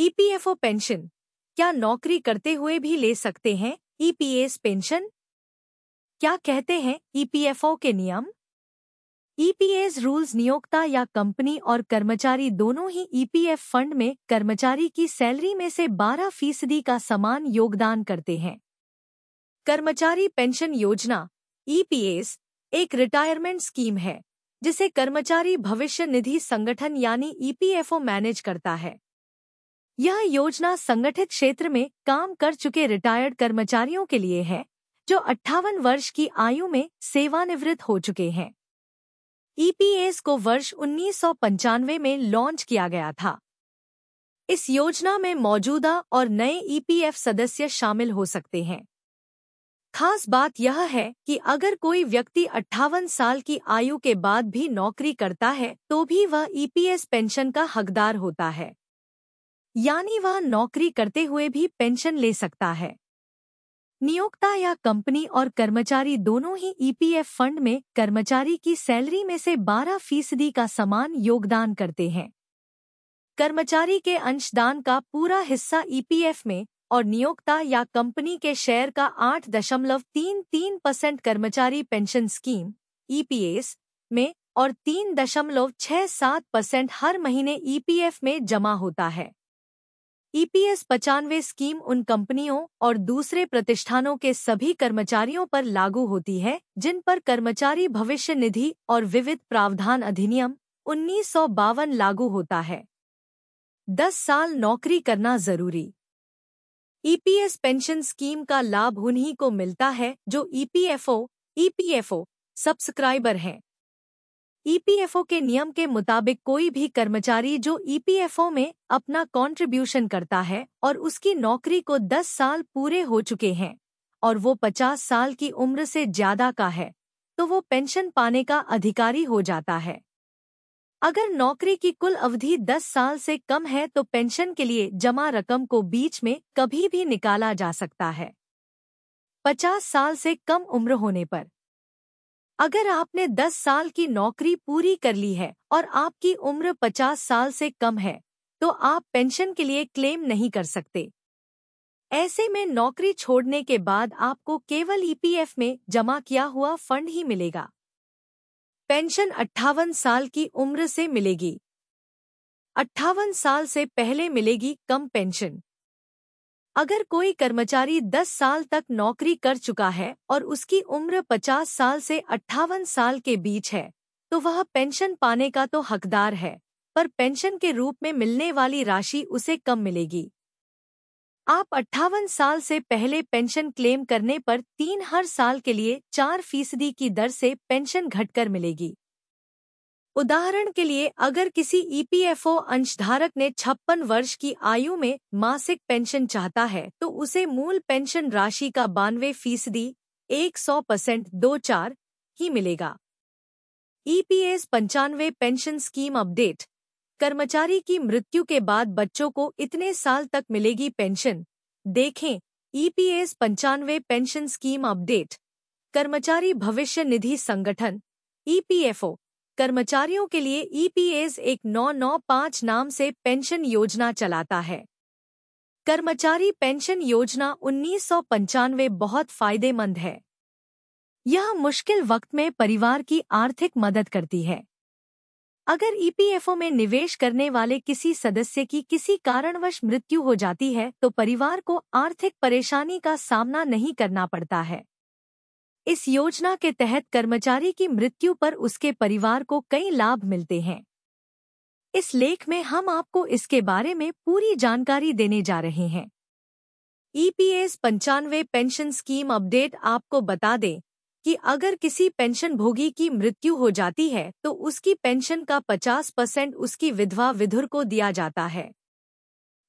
EPFO e pension क्या नौकरी करते हुए भी ले सकते हैं ईपीएस e पेंशन क्या कहते हैं ईपीएफओ e के नियम ईपीएस रूल्स नियोक्ता या कंपनी और कर्मचारी दोनों ही ईपीएफ फंड में कर्मचारी की सैलरी में से 12 फीसदी का समान योगदान करते हैं कर्मचारी पेंशन योजना ईपीएस एक रिटायरमेंट स्कीम है जिसे कर्मचारी भविष्य निधि संगठन यानी ईपीएफओ मैनेज करता है यह योजना संगठित क्षेत्र में काम कर चुके रिटायर्ड कर्मचारियों के लिए है जो अट्ठावन वर्ष की आयु में सेवानिवृत्त हो चुके हैं ईपीएस e को वर्ष उन्नीस में लॉन्च किया गया था इस योजना में मौजूदा और नए ईपीएफ e सदस्य शामिल हो सकते हैं खास बात यह है कि अगर कोई व्यक्ति अट्ठावन साल की आयु के बाद भी नौकरी करता है तो भी वह ईपीएस e पेंशन का हकदार होता है यानी वह नौकरी करते हुए भी पेंशन ले सकता है नियोक्ता या कंपनी और कर्मचारी दोनों ही ईपीएफ e फंड में कर्मचारी की सैलरी में से 12 फीसदी का समान योगदान करते हैं कर्मचारी के अंशदान का पूरा हिस्सा ईपीएफ e में और नियोक्ता या कंपनी के शेयर का 8.33 परसेंट कर्मचारी पेंशन स्कीम ईपीएस e में और 3.67 परसेंट हर महीने ईपीएफ में जमा होता है ईपीएस पचानवे स्कीम उन कंपनियों और दूसरे प्रतिष्ठानों के सभी कर्मचारियों पर लागू होती है जिन पर कर्मचारी भविष्य निधि और विविध प्रावधान अधिनियम उन्नीस लागू होता है दस साल नौकरी करना जरूरी ईपीएस पेंशन स्कीम का लाभ उन्हीं को मिलता है जो ईपीएफओ ईपीएफओ सब्सक्राइबर हैं ईपीएफओ के नियम के मुताबिक कोई भी कर्मचारी जो ईपीएफओ में अपना कंट्रीब्यूशन करता है और उसकी नौकरी को 10 साल पूरे हो चुके हैं और वो 50 साल की उम्र से ज्यादा का है तो वो पेंशन पाने का अधिकारी हो जाता है अगर नौकरी की कुल अवधि 10 साल से कम है तो पेंशन के लिए जमा रकम को बीच में कभी भी निकाला जा सकता है 50 साल से कम उम्र होने पर अगर आपने 10 साल की नौकरी पूरी कर ली है और आपकी उम्र 50 साल से कम है तो आप पेंशन के लिए क्लेम नहीं कर सकते ऐसे में नौकरी छोड़ने के बाद आपको केवल ईपीएफ e में जमा किया हुआ फंड ही मिलेगा पेंशन अट्ठावन साल की उम्र से मिलेगी अट्ठावन साल से पहले मिलेगी कम पेंशन अगर कोई कर्मचारी 10 साल तक नौकरी कर चुका है और उसकी उम्र 50 साल से अट्ठावन साल के बीच है तो वह पेंशन पाने का तो हकदार है पर पेंशन के रूप में मिलने वाली राशि उसे कम मिलेगी आप अट्ठावन साल से पहले पेंशन क्लेम करने पर तीन हर साल के लिए चार फीसदी की दर से पेंशन घटकर मिलेगी उदाहरण के लिए अगर किसी ईपीएफओ e अंशधारक ने छप्पन वर्ष की आयु में मासिक पेंशन चाहता है तो उसे मूल पेंशन राशि का बानवे फीसदी एक सौ परसेंट दो चार ही मिलेगा ईपीएस e पंचानवे पेंशन स्कीम अपडेट कर्मचारी की मृत्यु के बाद बच्चों को इतने साल तक मिलेगी पेंशन देखें ईपीएस e पंचानवे पेंशन स्कीम अपडेट कर्मचारी भविष्य निधि संगठन ईपीएफओ कर्मचारियों के लिए ईपीएस e एक नौ नौ पाँच नाम से पेंशन योजना चलाता है कर्मचारी पेंशन योजना उन्नीस बहुत फायदेमंद है यह मुश्किल वक्त में परिवार की आर्थिक मदद करती है अगर ईपीएफओ e में निवेश करने वाले किसी सदस्य की किसी कारणवश मृत्यु हो जाती है तो परिवार को आर्थिक परेशानी का सामना नहीं करना पड़ता है इस योजना के तहत कर्मचारी की मृत्यु पर उसके परिवार को कई लाभ मिलते हैं इस लेख में हम आपको इसके बारे में पूरी जानकारी देने जा रहे हैं ईपीएस e पंचानवे पेंशन स्कीम अपडेट आपको बता दें कि अगर किसी पेंशन भोगी की मृत्यु हो जाती है तो उसकी पेंशन का 50 परसेंट उसकी विधवा विधुर को दिया जाता है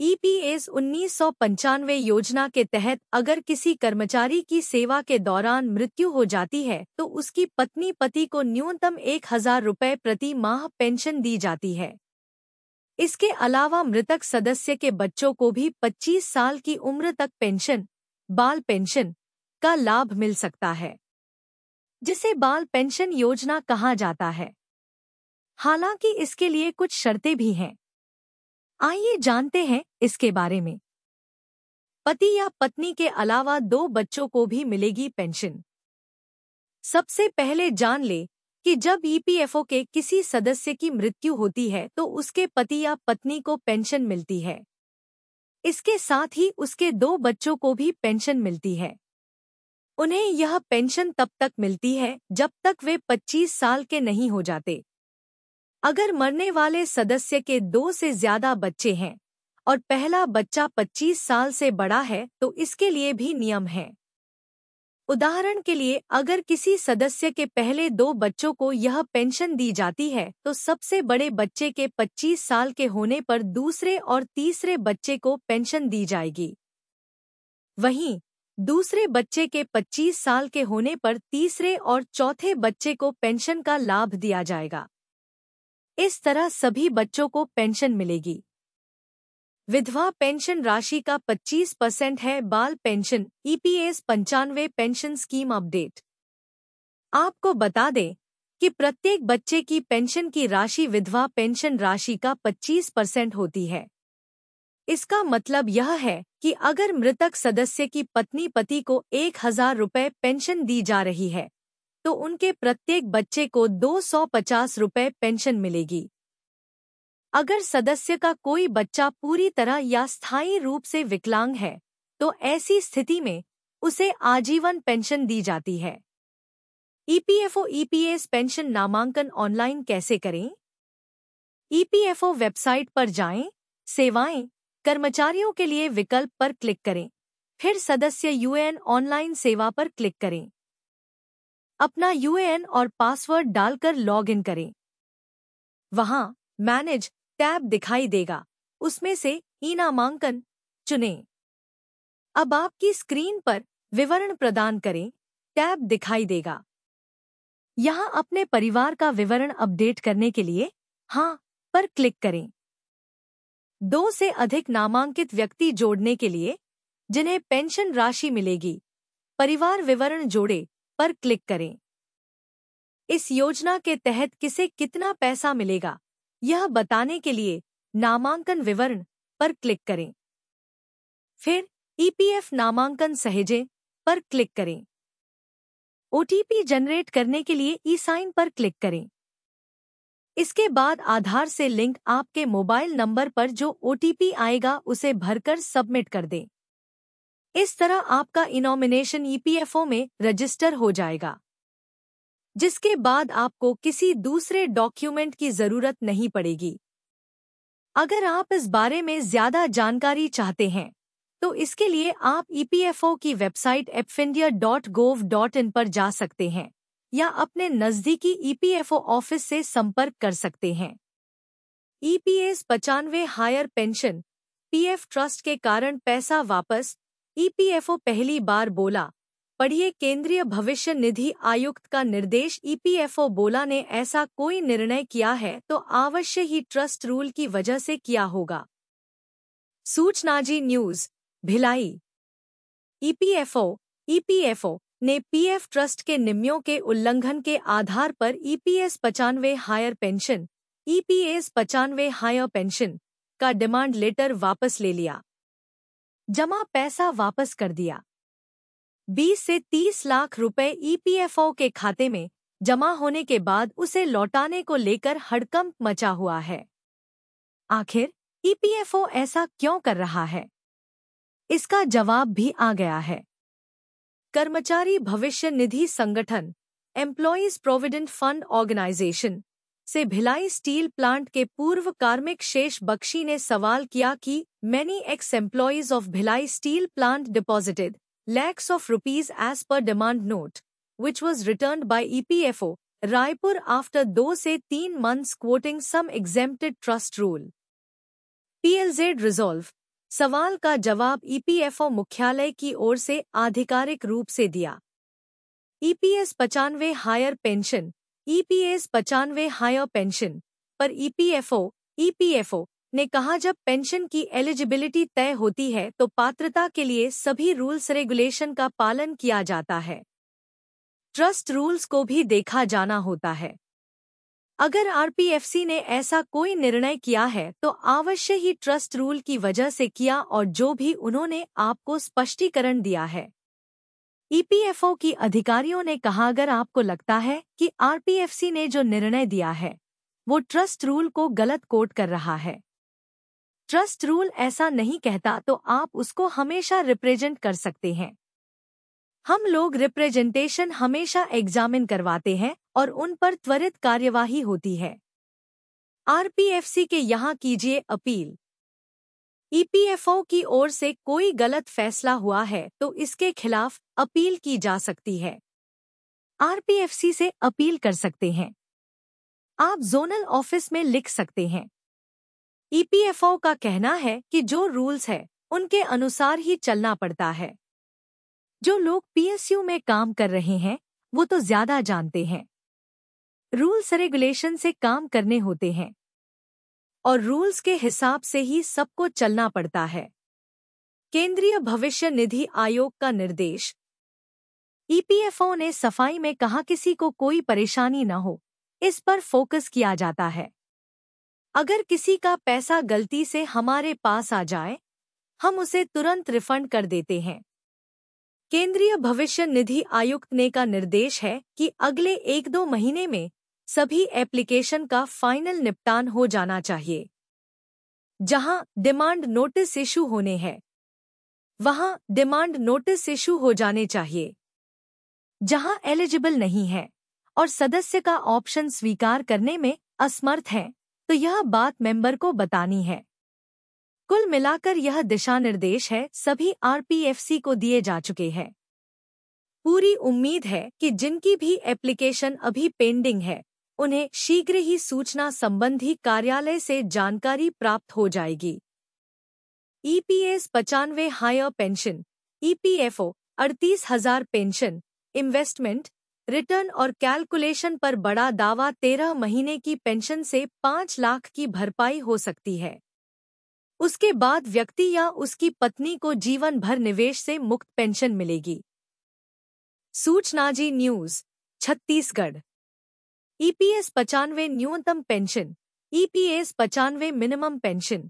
ईपीएस उन्नीस योजना के तहत अगर किसी कर्मचारी की सेवा के दौरान मृत्यु हो जाती है तो उसकी पत्नी पति को न्यूनतम एक हजार रूपए प्रति माह पेंशन दी जाती है इसके अलावा मृतक सदस्य के बच्चों को भी 25 साल की उम्र तक पेंशन बाल पेंशन का लाभ मिल सकता है जिसे बाल पेंशन योजना कहा जाता है हालांकि इसके लिए कुछ शर्तें भी हैं आइए जानते हैं इसके बारे में पति या पत्नी के अलावा दो बच्चों को भी मिलेगी पेंशन सबसे पहले जान ले कि जब ईपीएफओ e के किसी सदस्य की मृत्यु होती है तो उसके पति या पत्नी को पेंशन मिलती है इसके साथ ही उसके दो बच्चों को भी पेंशन मिलती है उन्हें यह पेंशन तब तक मिलती है जब तक वे 25 साल के नहीं हो जाते अगर मरने वाले सदस्य के दो से ज्यादा बच्चे हैं और पहला बच्चा 25 साल से बड़ा है तो इसके लिए भी नियम है उदाहरण के लिए अगर किसी सदस्य के पहले दो बच्चों को यह पेंशन दी जाती है तो सबसे बड़े बच्चे के 25 साल के होने पर दूसरे और तीसरे बच्चे को पेंशन दी जाएगी वहीं दूसरे बच्चे के 25 साल के होने पर तीसरे और चौथे बच्चे को पेंशन का लाभ दिया जाएगा इस तरह सभी बच्चों को पेंशन मिलेगी विधवा पेंशन राशि का 25 परसेंट है बाल पेंशन ईपीएस e पंचानवे पेंशन स्कीम अपडेट आपको बता दें कि प्रत्येक बच्चे की पेंशन की राशि विधवा पेंशन राशि का 25 परसेंट होती है इसका मतलब यह है कि अगर मृतक सदस्य की पत्नी पति को एक हजार रुपये पेंशन दी जा रही है तो उनके प्रत्येक बच्चे को दो सौ पचास रुपये पेंशन मिलेगी अगर सदस्य का कोई बच्चा पूरी तरह या स्थायी रूप से विकलांग है तो ऐसी स्थिति में उसे आजीवन पेंशन दी जाती है ईपीएफओ ईपीएस पेंशन नामांकन ऑनलाइन कैसे करें ईपीएफओ वेबसाइट पर जाएं, सेवाएं कर्मचारियों के लिए विकल्प पर क्लिक करें फिर सदस्य यूएन ऑनलाइन सेवा पर क्लिक करें अपना यूएएन और पासवर्ड डालकर लॉगिन करें वहां मैनेज टैब दिखाई देगा उसमें से ई नामांकन चुनें अब आपकी स्क्रीन पर विवरण प्रदान करें टैब दिखाई देगा यहाँ अपने परिवार का विवरण अपडेट करने के लिए हाँ पर क्लिक करें दो से अधिक नामांकित व्यक्ति जोड़ने के लिए जिन्हें पेंशन राशि मिलेगी परिवार विवरण जोड़े पर क्लिक करें इस योजना के तहत किसे कितना पैसा मिलेगा यह बताने के लिए नामांकन विवरण पर क्लिक करें फिर ईपीएफ e नामांकन सहेजे पर क्लिक करें ओटीपी जनरेट करने के लिए ई साइन पर क्लिक करें इसके बाद आधार से लिंक आपके मोबाइल नंबर पर जो ओटीपी आएगा उसे भरकर सबमिट कर दें इस तरह आपका इनोमिनेशन ईपीएफओ e में रजिस्टर हो जाएगा जिसके बाद आपको किसी दूसरे डॉक्यूमेंट की जरूरत नहीं पड़ेगी अगर आप इस बारे में ज्यादा जानकारी चाहते हैं तो इसके लिए आप ईपीएफओ e की वेबसाइट epfindia.gov.in पर जा सकते हैं या अपने नजदीकी ईपीएफओ e ऑफिस से संपर्क कर सकते हैं ईपीएस पचानवे हायर पेंशन पीएफ ट्रस्ट के कारण पैसा वापस ईपीएफओ पहली बार बोला पढ़िए केंद्रीय भविष्य निधि आयुक्त का निर्देश ईपीएफओ बोला ने ऐसा कोई निर्णय किया है तो अवश्य ही ट्रस्ट रूल की वजह से किया होगा Suchnaji news Bhilai EPFO EPFO ने पीएफ ट्रस्ट के निम्यों के उल्लंघन के आधार पर ईपीएस पचानवे हायर पेंशन ईपीएस पचानवे हायर पेंशन का डिमांड लेटर वापस ले लिया जमा पैसा वापस कर दिया 20 से 30 लाख रुपए ईपीएफओ e के खाते में जमा होने के बाद उसे लौटाने को लेकर हड़कंप मचा हुआ है आखिर ईपीएफओ e ऐसा क्यों कर रहा है इसका जवाब भी आ गया है कर्मचारी भविष्य निधि संगठन एम्प्लॉयज प्रोविडेंट फंड ऑर्गेनाइजेशन से भिलाई स्टील प्लांट के पूर्व कार्मिक शेष बख्शी ने सवाल किया कि many ex employees of Bhilai steel plant deposited lakhs of rupees as per demand note which was return by EPFO Raipur after दो से तीन months quoting some exempted trust rule PLZ resolve सवाल का जवाब ईपीएफओ e मुख्यालय की ओर से आधिकारिक रूप से दिया ईपीएस e पचानवे हायर पेंशन ईपीएस e पचानवे हायर पेंशन पर ईपीएफओ e ईपीएफओ e ने कहा जब पेंशन की एलिजिबिलिटी तय होती है तो पात्रता के लिए सभी रूल्स रेगुलेशन का पालन किया जाता है ट्रस्ट रूल्स को भी देखा जाना होता है अगर आरपीएफसी ने ऐसा कोई निर्णय किया है तो अवश्य ही ट्रस्ट रूल की वजह से किया और जो भी उन्होंने आपको स्पष्टीकरण दिया है ईपीएफओ की अधिकारियों ने कहा अगर आपको लगता है कि आरपीएफसी ने जो निर्णय दिया है वो ट्रस्ट रूल को गलत कोट कर रहा है ट्रस्ट रूल ऐसा नहीं कहता तो आप उसको हमेशा रिप्रेजेंट कर सकते हैं हम लोग रिप्रेजेंटेशन हमेशा एग्जामिन करवाते हैं और उन पर त्वरित कार्यवाही होती है आरपीएफसी के यहाँ कीजिए अपील ईपीएफओ e की ओर से कोई गलत फैसला हुआ है तो इसके खिलाफ अपील की जा सकती है आरपीएफसी से अपील कर सकते हैं आप जोनल ऑफिस में लिख सकते हैं ईपीएफओ e का कहना है कि जो रूल्स है उनके अनुसार ही चलना पड़ता है जो लोग पीएसयू में काम कर रहे हैं वो तो ज्यादा जानते हैं रूल्स रेगुलेशन से काम करने होते हैं और रूल्स के हिसाब से ही सबको चलना पड़ता है केंद्रीय भविष्य निधि आयोग का निर्देश ईपीएफओ e ने सफाई में कहा किसी को कोई परेशानी न हो इस पर फोकस किया जाता है अगर किसी का पैसा गलती से हमारे पास आ जाए हम उसे तुरंत रिफंड कर देते हैं केंद्रीय भविष्य निधि आयुक्त ने का निर्देश है कि अगले एक दो महीने में सभी एप्लीकेशन का फाइनल निपटान हो जाना चाहिए जहां डिमांड नोटिस इशू होने हैं वहां डिमांड नोटिस इशू हो जाने चाहिए जहां एलिजिबल नहीं है और सदस्य का ऑप्शन स्वीकार करने में असमर्थ है तो यह बात मेंबर को बतानी है कुल मिलाकर यह दिशा निर्देश है सभी आरपीएफसी को दिए जा चुके हैं पूरी उम्मीद है कि जिनकी भी एप्लीकेशन अभी पेंडिंग है उन्हें शीघ्र ही सूचना संबंधी कार्यालय से जानकारी प्राप्त हो जाएगी ईपीएस e पचानवे हायर पेंशन ईपीएफओ e अड़तीस हजार पेंशन इन्वेस्टमेंट रिटर्न और कैलकुलेशन पर बड़ा दावा तेरह महीने की पेंशन से पांच लाख की भरपाई हो सकती है उसके बाद व्यक्ति या उसकी पत्नी को जीवन भर निवेश से मुक्त पेंशन मिलेगी Suchnaji news Chhattisgarh EPS e पचानवे न्यूनतम पेंशन ईपीएस e पचानवे मिनिमम पेंशन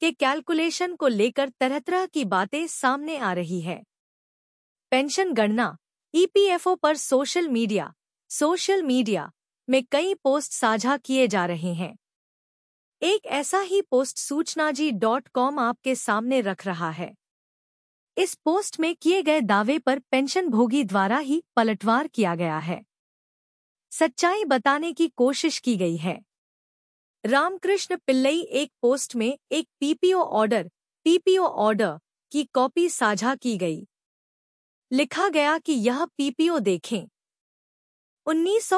के कैलकुलेशन को लेकर तरह तरह की बातें सामने आ रही है पेंशन गणना ईपीएफओ e पर सोशल मीडिया सोशल मीडिया में कई पोस्ट साझा किए जा रहे हैं एक ऐसा ही पोस्ट सूचना जी डॉट कॉम आपके सामने रख रहा है इस पोस्ट में किए गए दावे पर पेंशन भोगी द्वारा ही पलटवार किया गया है सच्चाई बताने की कोशिश की गई है रामकृष्ण पिल्लई एक पोस्ट में एक पीपीओ ऑर्डर पीपीओ ऑर्डर की कॉपी साझा की गई लिखा गया कि यह पीपीओ देखें उन्नीस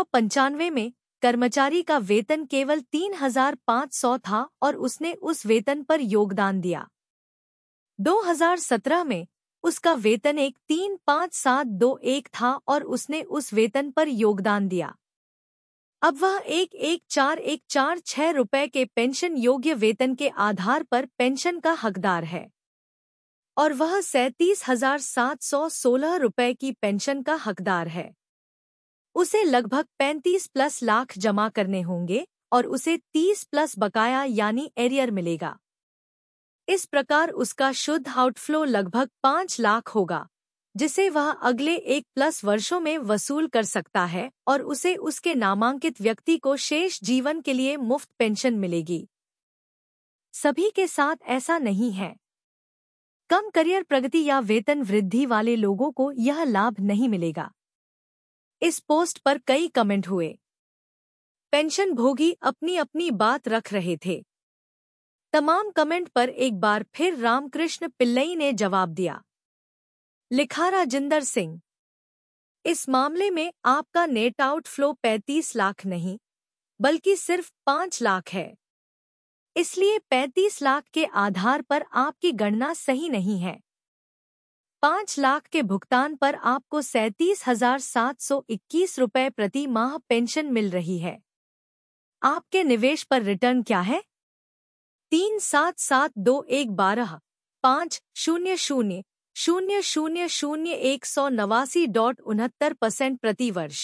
में कर्मचारी का वेतन केवल 3,500 था और उसने उस वेतन पर योगदान दिया 2017 में उसका वेतन एक तीन पाँच सात दो एक था और उसने उस वेतन पर योगदान दिया अब वह एक एक चार एक चार छह रुपए के पेंशन योग्य वेतन के आधार पर पेंशन का हकदार है और वह सैंतीस हजार सात सौ सोलह रुपए की पेंशन का हकदार है उसे लगभग पैंतीस प्लस लाख जमा करने होंगे और उसे तीस प्लस बकाया यानी एरियर मिलेगा इस प्रकार उसका शुद्ध आउटफ्लो लगभग पाँच लाख होगा जिसे वह अगले एक प्लस वर्षों में वसूल कर सकता है और उसे उसके नामांकित व्यक्ति को शेष जीवन के लिए मुफ्त पेंशन मिलेगी सभी के साथ ऐसा नहीं है कम करियर प्रगति या वेतन वृद्धि वाले लोगों को यह लाभ नहीं मिलेगा इस पोस्ट पर कई कमेंट हुए पेंशन भोगी अपनी अपनी बात रख रहे थे तमाम कमेंट पर एक बार फिर रामकृष्ण पिल्लई ने जवाब दिया लिखा राजिंदर सिंह इस मामले में आपका नेट आउटफ्लो 35 लाख नहीं बल्कि सिर्फ 5 लाख है इसलिए 35 लाख के आधार पर आपकी गणना सही नहीं है 5 लाख के भुगतान पर आपको सैंतीस हजार सात सौ इक्कीस रुपये प्रति माह पेंशन मिल रही है आपके निवेश पर रिटर्न क्या है तीन सात सात दो एक बारह पाँच शून्य शून्य शून्य शून्य शून्य एक सौ नवासी डॉट उनहत्तर परसेंट प्रतिवर्ष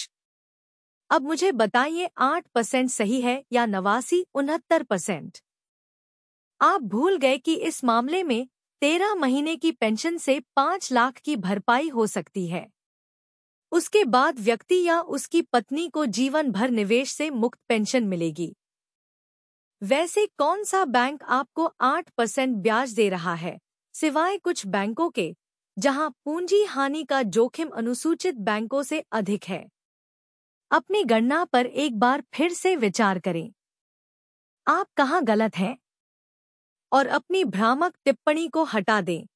अब मुझे बताइए आठ परसेंट सही है या नवासी उनहत्तर परसेंट आप भूल गए कि इस मामले में तेरह महीने की पेंशन से पांच लाख की भरपाई हो सकती है उसके बाद व्यक्ति या उसकी पत्नी को जीवन भर निवेश से मुक्त पेंशन मिलेगी वैसे कौन सा बैंक आपको आठ परसेंट ब्याज दे रहा है सिवाय कुछ बैंकों के जहां पूंजी हानि का जोखिम अनुसूचित बैंकों से अधिक है अपनी गणना पर एक बार फिर से विचार करें आप कहाँ गलत हैं और अपनी भ्रामक टिप्पणी को हटा दें